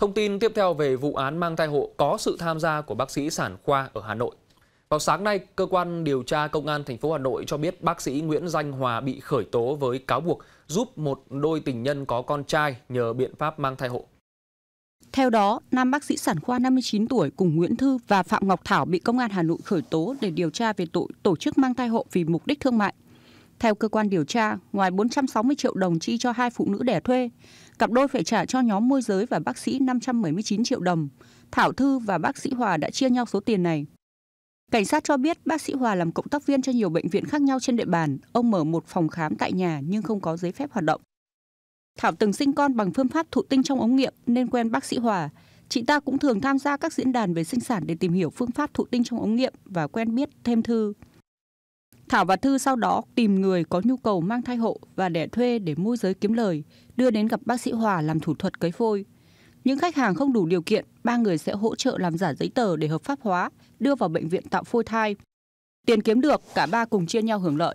Thông tin tiếp theo về vụ án mang thai hộ có sự tham gia của bác sĩ sản khoa ở Hà Nội. Vào sáng nay, cơ quan điều tra công an thành phố Hà Nội cho biết bác sĩ Nguyễn Danh Hòa bị khởi tố với cáo buộc giúp một đôi tình nhân có con trai nhờ biện pháp mang thai hộ. Theo đó, nam bác sĩ sản khoa 59 tuổi cùng Nguyễn Thư và Phạm Ngọc Thảo bị công an Hà Nội khởi tố để điều tra về tội tổ chức mang thai hộ vì mục đích thương mại. Theo cơ quan điều tra, ngoài 460 triệu đồng chi cho hai phụ nữ đẻ thuê, Cặp đôi phải trả cho nhóm môi giới và bác sĩ 579 triệu đồng. Thảo Thư và bác sĩ Hòa đã chia nhau số tiền này. Cảnh sát cho biết bác sĩ Hòa làm cộng tác viên cho nhiều bệnh viện khác nhau trên địa bàn. Ông mở một phòng khám tại nhà nhưng không có giấy phép hoạt động. Thảo từng sinh con bằng phương pháp thụ tinh trong ống nghiệm nên quen bác sĩ Hòa. Chị ta cũng thường tham gia các diễn đàn về sinh sản để tìm hiểu phương pháp thụ tinh trong ống nghiệm và quen biết thêm thư. Thảo và Thư sau đó tìm người có nhu cầu mang thai hộ và đẻ thuê để môi giới kiếm lời, đưa đến gặp bác sĩ Hòa làm thủ thuật cấy phôi. Những khách hàng không đủ điều kiện, ba người sẽ hỗ trợ làm giả giấy tờ để hợp pháp hóa, đưa vào bệnh viện tạo phôi thai. Tiền kiếm được, cả ba cùng chia nhau hưởng lợi.